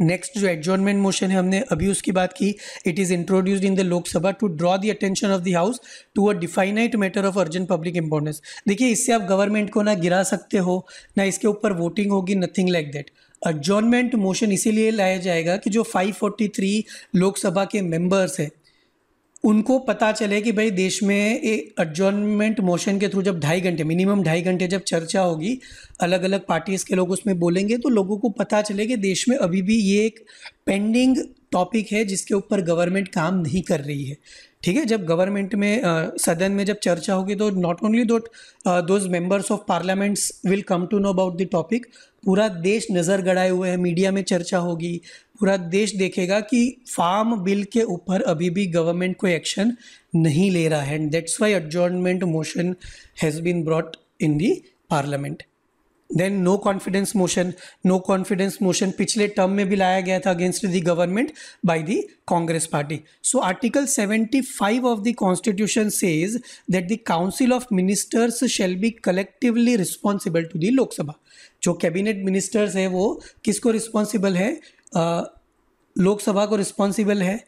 नेक्स्ट जो एडजॉर्नमेंट मोशन है हमने अभी उसकी बात की it is introduced in the Lok Sabha to draw the attention of the house to a definite matter of urgent public importance देखिए इससे आप गवर्नमेंट को ना गिरा सकते हो ना इसके ऊपर वोटिंग होगी nothing like that adjournment motion इसीलिए लाया जाएगा कि जो 543 लोकसभा के मेंबर्स हैं उनको पता चले कि भाई देश में एडजॉनमेंट मोशन के थ्रू जब ढाई घंटे मिनिमम ढाई घंटे जब चर्चा होगी अलग अलग पार्टीज़ के लोग उसमें बोलेंगे तो लोगों को पता चले कि देश में अभी भी ये एक पेंडिंग टॉपिक है जिसके ऊपर गवर्नमेंट काम नहीं कर रही है ठीक है जब गवर्नमेंट में सदन में जब चर्चा होगी तो not only that those members of parliaments will come to know about the topic पूरा देश नज़र गड़ाए हुए है मीडिया में चर्चा होगी पूरा देश देखेगा कि फार्म बिल के ऊपर अभी भी गवर्नमेंट कोई एक्शन नहीं ले रहा है and that's why adjournment motion has been brought in the parliament then no confidence motion no confidence motion पिछले टर्म में भी लाया गया था against the government by the Congress party so article seventy five of the constitution says that the council of ministers shall be collectively responsible to the Lok Sabha जो cabinet ministers है वो किसको रिस्पॉन्सिबल है लोकसभा को रिस्पॉन्सिबल है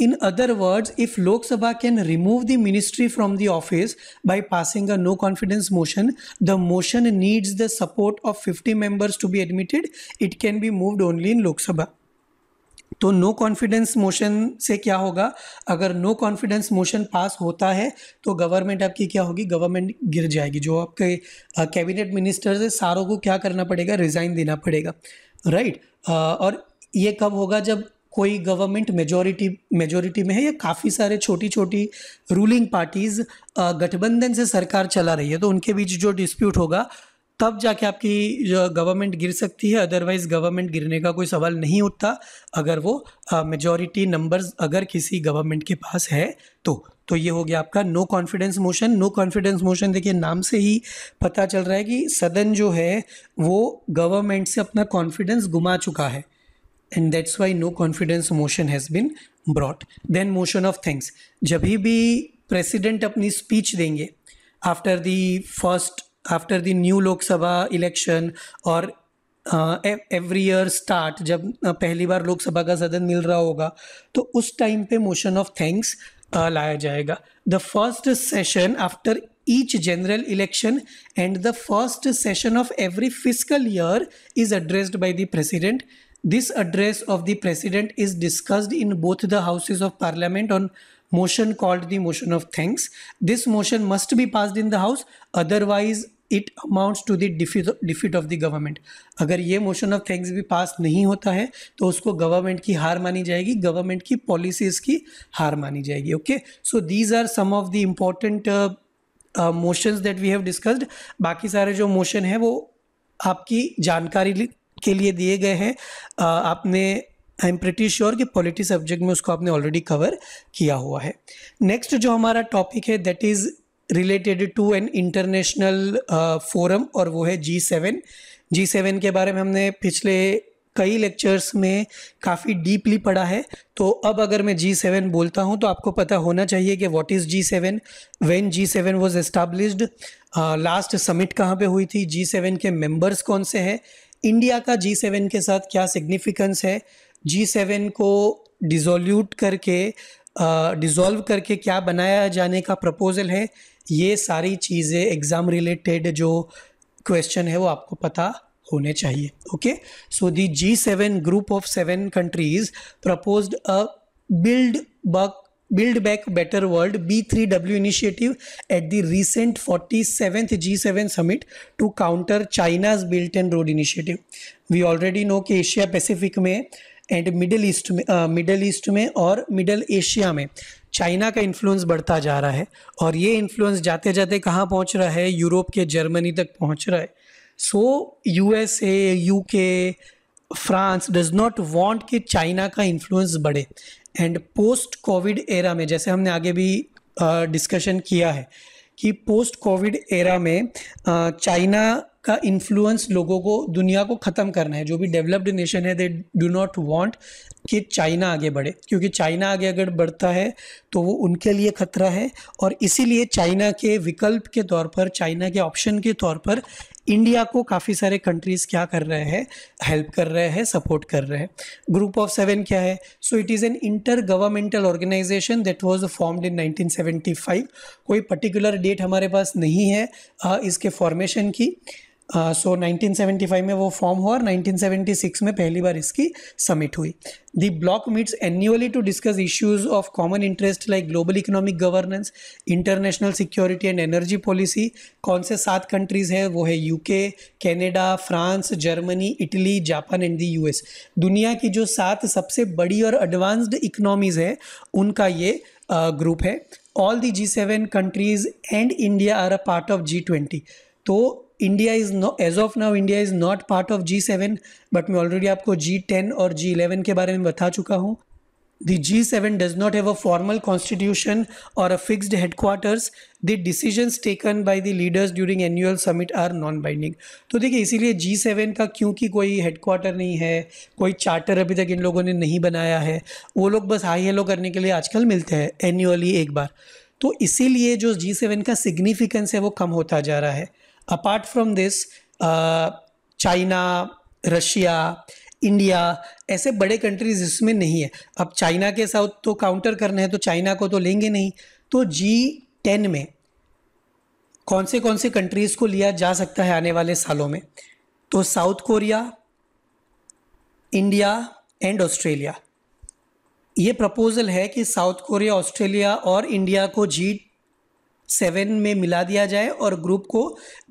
in other words if Lok Sabha can remove the ministry from the office by passing a no confidence motion the motion needs the support of fifty members to be admitted it can be moved only in Lok Sabha तो no confidence motion से क्या होगा अगर no confidence motion pass होता है तो government आपकी क्या होगी गवर्नमेंट गिर जाएगी जो आपके कैबिनेट मिनिस्टर्स है सारों को क्या करना पड़ेगा रिज़ाइन देना पड़ेगा राइट right? और ये कब होगा जब कोई गवर्नमेंट मेजोरिटी मेजोरिटी में है या काफ़ी सारे छोटी छोटी रूलिंग पार्टीज़ गठबंधन से सरकार चला रही है तो उनके बीच जो डिस्प्यूट होगा तब जाके आपकी गवर्नमेंट गिर सकती है अदरवाइज़ गवर्नमेंट गिरने का कोई सवाल नहीं उठता अगर वो मेजोरिटी नंबर्स अगर किसी गवर्नमेंट के पास है तो तो ये हो गया आपका no confidence motion no confidence motion देखिए नाम से ही पता चल रहा है कि सदन जो है वो गवर्नमेंट से अपना कॉन्फिडेंस गुमा चुका है and that's why no confidence motion has been brought then motion of thanks जब भी प्रेसिडेंट अपनी स्पीच देंगे after the first after the new Lok Sabha election और एवरी ईयर स्टार्ट जब uh, पहली बार लोकसभा का सदन मिल रहा होगा तो उस टाइम पे मोशन ऑफ थैंक्स लाया जाएगा the first session after each general election and the first session of every physical year is addressed by the president This address of the President is discussed in both the Houses of Parliament on motion called the motion of thanks. This motion must be passed in the House, otherwise it amounts to the defeat of the government अगर ये motion of thanks भी पास नहीं होता है तो उसको government की हार मानी जाएगी गवर्नमेंट की पॉलिसीज की हार मानी जाएगी okay so these are some of the important motions that we have discussed बाकी सारे जो मोशन है वो आपकी जानकारी के लिए दिए गए हैं आपने आई एम प्रिटी श्योर कि पॉलिटी सब्जेक्ट में उसको आपने ऑलरेडी कवर किया हुआ है नेक्स्ट जो हमारा टॉपिक है that is related to an international forum और वो है जी सेवन जी सेवन के बारे में हमने पिछले कई लेक्चर्स में काफ़ी डीपली पढ़ा है तो अब अगर मैं जी सेवन बोलता हूँ तो आपको पता होना चाहिए कि what is G seven when G seven was established last summit कहाँ पे हुई थी जी सेवन के मेम्बर्स कौन से हैं इंडिया का जी सेवन के साथ क्या सिग्निफिकेंस है जी सेवन को डिजोल्यूट करके डिज़ोल्व uh, करके क्या बनाया जाने का प्रपोज़ल है ये सारी चीज़ें एग्ज़ाम रिलेटेड जो क्वेश्चन है वो आपको पता होने चाहिए okay so the G seven group of seven countries proposed a build back build back better world B three W initiative at the recent forty seventh G seven summit to counter China's built and road initiative we already know कि Asia Pacific में and middle east में middle uh, east में और middle Asia में China का influence बढ़ता जा रहा है और ये इन्फ्लुएंस जाते जाते कहाँ पहुँच रहा है यूरोप के जर्मनी तक पहुँच रहा है so U S A U K France does not want कि चाइना का इन्फ्लुएंस बढ़े एंड पोस्ट कोविड एरा में जैसे हमने आगे भी डिस्कशन किया है कि पोस्ट कोविड एरा में चाइना का इन्फ्लुएंस लोगों को दुनिया को ख़त्म करना है जो भी डेवलप्ड नेशन है दे डू नॉट वांट कि चाइना आगे बढ़े क्योंकि चाइना आगे अगर बढ़ता है तो वो उनके लिए खतरा है और इसीलिए चाइना के विकल्प के तौर पर चाइना के ऑप्शन के तौर पर इंडिया को काफ़ी सारे कंट्रीज़ क्या कर रहे हैं हेल्प कर रहे हैं सपोर्ट कर रहे हैं ग्रुप ऑफ सेवन क्या है so it is an inter governmental organization that was formed in 1975 कोई पर्टिकुलर डेट हमारे पास नहीं है इसके फॉर्मेशन की सो uh, so 1975 में वो फॉर्म हुआ और 1976 में पहली बार इसकी समिट हुई the bloc meets annually to discuss issues of common interest like global economic governance international security and energy policy कौन से सात कंट्रीज़ है वो है UK Canada France Germany Italy Japan and the U दुनिया की जो सात सबसे बड़ी और एडवांस्ड इकनॉमीज़ है उनका ये ग्रुप uh, है all the G seven countries and India are a part of G twenty तो India is as of now India is not part of G seven but मैं ऑलरेडी आपको G ten और जी eleven के बारे में बता चुका हूँ the G seven does not have a formal constitution और a fixed headquarters. The decisions taken by the leaders during annual summit are non binding तो देखिए इसीलिए जी सेवन का क्योंकि कोई हेडक्वार्टर नहीं है कोई चार्टर अभी तक इन लोगों ने नहीं बनाया है वो लोग बस हाई हेलो करने के लिए आजकल मिलते हैं एनुअली एक बार तो इसीलिए जो जी सेवन का सिग्निफिकेंस है वो कम होता जा रहा है Apart from this, uh, China, Russia, India ऐसे बड़े कंट्रीज इसमें नहीं है अब चाइना के साथ तो काउंटर करना है तो चाइना को तो लेंगे नहीं तो जी टेन में कौन से कौन से कंट्रीज़ को लिया जा सकता है आने वाले सालों में तो South Korea India and Australia ये प्रपोजल है कि साउथ कोरिया ऑस्ट्रेलिया और इंडिया को जी सेवन में मिला दिया जाए और ग्रुप को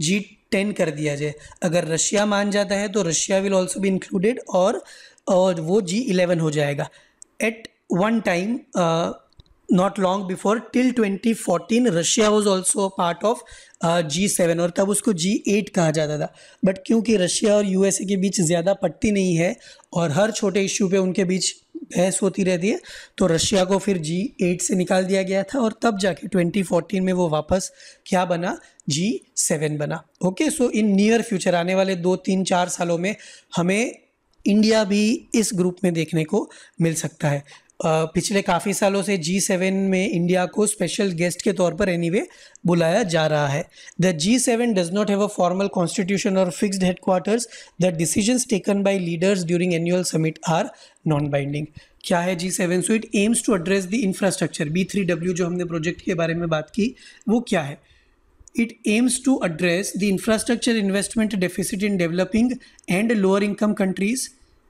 जी टेन कर दिया जाए अगर रशिया मान जाता है तो रशिया विल ऑल्सो भी इंक्लूडेड और, और वो जी इलेवन हो जाएगा at one time long before till twenty 2014 Russia was also part of G seven और तब उसको जी एट कहा जाता था बट क्योंकि रशिया और यूएसए के बीच ज़्यादा पट्टी नहीं है और हर छोटे इशू पे उनके बीच बहस होती रहती है तो रशिया को फिर जी एट से निकाल दिया गया था और तब जाके 2014 में वो वापस क्या बना जी सेवन बना okay so in near future आने वाले दो तीन चार सालों में हमें इंडिया भी इस ग्रुप में देखने को मिल सकता है पिछले काफ़ी सालों से जी सेवन में इंडिया को स्पेशल गेस्ट के तौर पर एनीवे anyway, बुलाया जा रहा है the G seven does not have a formal constitution और fixed headquarters the decisions taken by leaders during annual summit are non binding क्या है G seven so it aims to address the infrastructure B three W जो हमने project के बारे में बात की वो क्या है it aims to address the infrastructure investment deficit in developing and lower income countries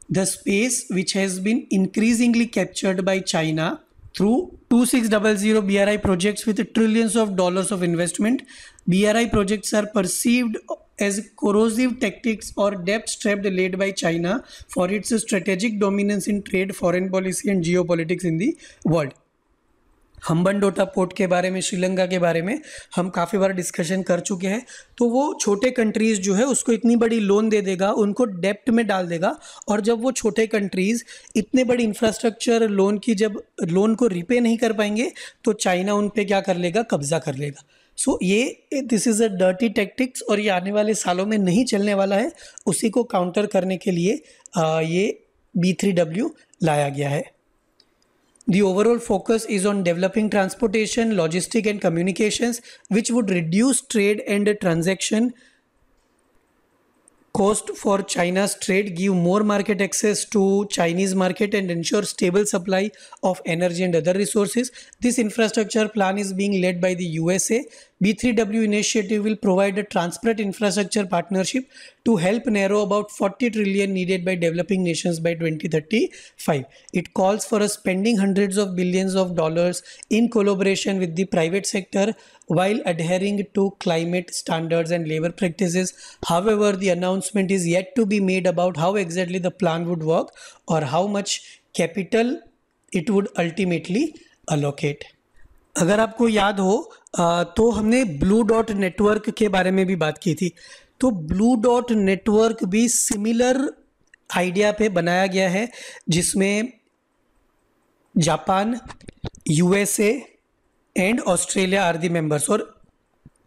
the space which has been increasingly captured by China through 2600 BRI projects with trillions of dollars of investment. BRI projects are perceived as corrosive tactics or debt-strapped led by China for its strategic dominance in trade, foreign policy and geopolitics in the world. Hambantota port के बारे में श्रीलंका के बारे में हम काफ़ी बार discussion कर चुके हैं तो वो छोटे कंट्रीज़ जो है उसको इतनी बड़ी लोन दे देगा उनको डेप्ट में डाल देगा और जब वो छोटे कंट्रीज़ इतने बड़ी इंफ्रास्ट्रक्चर लोन की जब लोन को रिपे नहीं कर पाएंगे तो चाइना उन पर क्या कर लेगा कब्ज़ा कर लेगा सो so, ये this is a dirty tactics और ये आने वाले सालों में नहीं चलने वाला है उसी को काउंटर करने के लिए आ, ये बी थ्री डब्ल्यू लाया गया है The overall focus is on developing transportation, logistic and communications, which would reduce trade and transaction cost for China's trade, give more market access to Chinese market and ensure stable supply of energy and other resources. This infrastructure plan is being led by the USA. B3W initiative will provide a transparent infrastructure partnership to help narrow about 40 trillion needed by developing nations by 2035. It calls for a spending hundreds of billions of dollars in collaboration with the private sector while adhering to climate standards and labor practices. However, the announcement is yet to be made about how exactly the plan would work or how much capital it would ultimately allocate. अगर आपको याद हो तो हमने blue dot network के बारे में भी बात की थी तो ब्लू डॉट नेटवर्क भी सिमिलर आइडिया पे बनाया गया है जिसमें Japan USA and Australia are the members और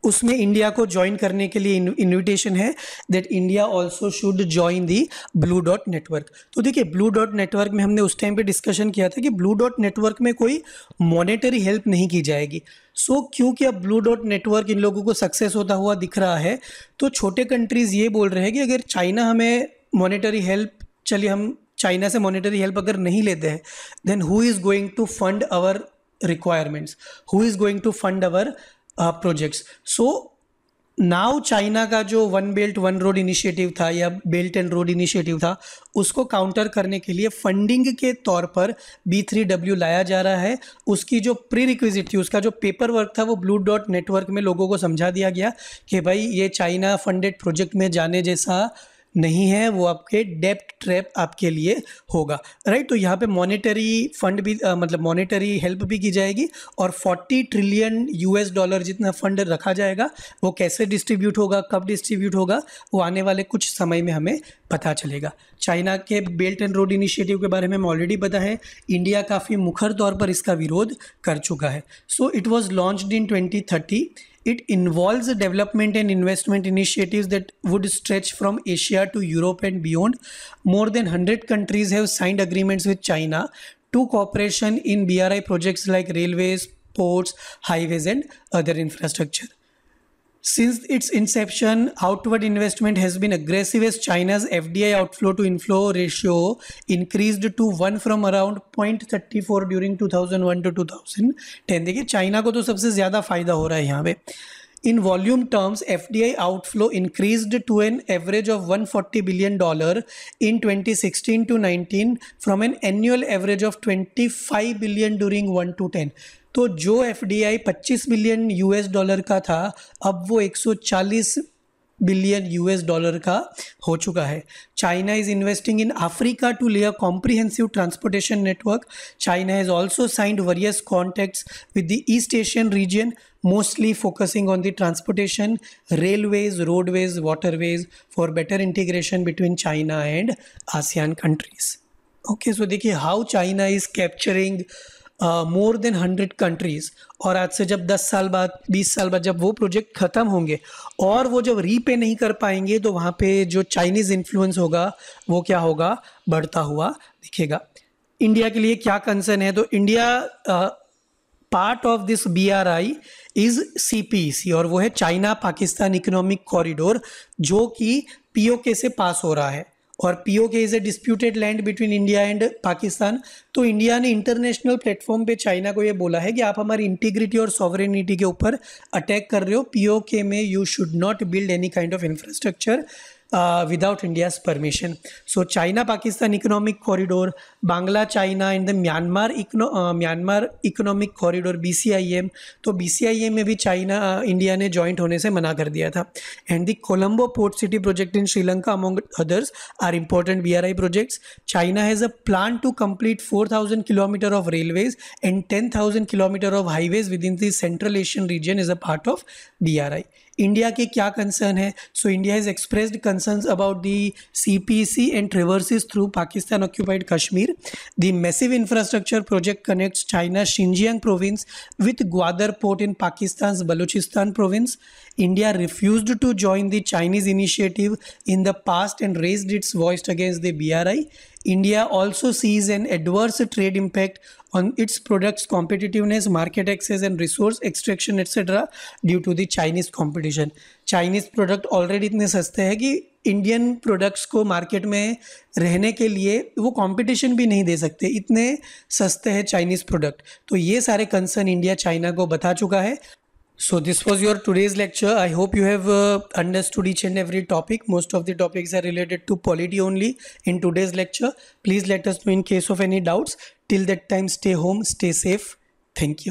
उसमें इंडिया को ज्वाइन करने के लिए इनविटेशन है that India also should join the blue dot network तो देखिए ब्लू डॉट नेटवर्क में हमने उस टाइम पे डिस्कशन किया था कि ब्लू डॉट नेटवर्क में कोई मॉनेटरी हेल्प नहीं की जाएगी सो so, क्योंकि अब ब्लू डॉट नेटवर्क इन लोगों को सक्सेस होता हुआ दिख रहा है तो छोटे कंट्रीज़ ये बोल रहे हैं कि अगर चाइना हमें मॉनेटरी हेल्प चलिए हम चाइना से मॉनेटरी हेल्प अगर नहीं लेते हैं then who is going to fund our requirements who is going to fund our projects so now China का जो one belt one road initiative था या बेल्ट एंड रोड इनिशिएटिव था उसको काउंटर करने के लिए फंडिंग के तौर पर बी थ्री डब्ल्यू लाया जा रहा है उसकी जो प्री रिक्विजिट थी उसका जो पेपर वर्क था वो ब्लू डॉट नेटवर्क में लोगों को समझा दिया गया कि भाई ये चाइना फंडेड प्रोजेक्ट में जाने जैसा नहीं है वो आपके डेप्ट ट्रैप आपके लिए होगा राइट तो यहाँ पे मॉनेटरी फंड भी आ, मतलब मॉनेटरी हेल्प भी की जाएगी और 40 ट्रिलियन यूएस डॉलर जितना फंड रखा जाएगा वो कैसे डिस्ट्रीब्यूट होगा कब डिस्ट्रीब्यूट होगा वो आने वाले कुछ समय में हमें पता चलेगा चाइना के बेल्ट एंड रोड इनिशिएटिव के बारे में हम ऑलरेडी पता है इंडिया काफ़ी मुखर तौर पर इसका विरोध कर चुका है so it was launched in twenty It involves development and investment initiatives that would stretch from Asia to Europe and beyond. More than 100 countries have signed agreements with China to cooperation in BRI projects like railways, ports, highways, and other infrastructure. Since its inception, outward investment has been aggressive as China's FDI outflow to inflow ratio increased to 1 from around 0.34 during 2001 to 2010. देखिए China को तो सबसे ज़्यादा फ़ायदा हो रहा है यहाँ पे In volume terms, FDI outflow increased to an average of $140 billion in 2016 to 19 from an annual average of $25 billion during 1 to 10. तो जो एफ 25 बिलियन यूएस डॉलर का था अब वो 140 बिलियन यूएस डॉलर का हो चुका है China is investing in Africa to lay a comprehensive transportation network China has also signed various contacts with the east Asian region mostly focusing on the transportation railways roadways waterways for better integration between China and ASEAN countries okay so देखिए how China is capturing more than hundred countries और आज से जब दस साल बाद बीस साल बाद जब वो प्रोजेक्ट ख़त्म होंगे और वो जब रीपे नहीं कर पाएंगे तो वहाँ पे जो चाइनीज़ इन्फ्लुएंस होगा वो क्या होगा बढ़ता हुआ दिखेगा इंडिया के लिए क्या कंसर्न है तो India part of this B R I is C P C और वो है चाइना पाकिस्तान इकोनॉमिक कॉरिडोर जो कि पी ओ के से पास हो रहा है और P O is a disputed land between India and Pakistan तो इंडिया ने इंटरनेशनल प्लेटफॉर्म पे चाइना को ये बोला है कि आप हमारी इंटीग्रिटी और सॉवरेनिटी के ऊपर अटैक कर रहे हो P O K you should not build any kind of infrastructure without India's permission so China Pakistan economic corridor Bangla China and the Myanmar econo Myanmar economic corridor B तो बी में भी China India uh, ने joint होने से मना कर दिया था and the Colombo port city project in Sri Lanka among others are important B R I projects China has a plan to railways and ten thousand kilometre of highways with in highways central Asian region is a part of B R I India के क्या concern है so India is expressed concern about the C P C and traverses through Pakistan occupied Kashmir The massive infrastructure project connects China's Xinjiang province with Gwadar port in Pakistan's Balochistan province. India refused to join the Chinese initiative in the past and raised its voice against the BRI. India also sees an adverse trade impact on its products' competitiveness, market access, and resource extraction, etc., due to the Chinese competition. Chinese product already in the हैं Indian products को market में रहने के लिए वो competition भी नहीं दे सकते इतने सस्ते हैं चाइनीज़ प्रोडक्ट तो ये सारे कंसर्न इंडिया चाइना को बता चुका है so this was your today's lecture I hope you have understood each and every topic most of the topics are related to polity only in today's lecture please let us know in case of any doubts till that time stay home stay safe thank you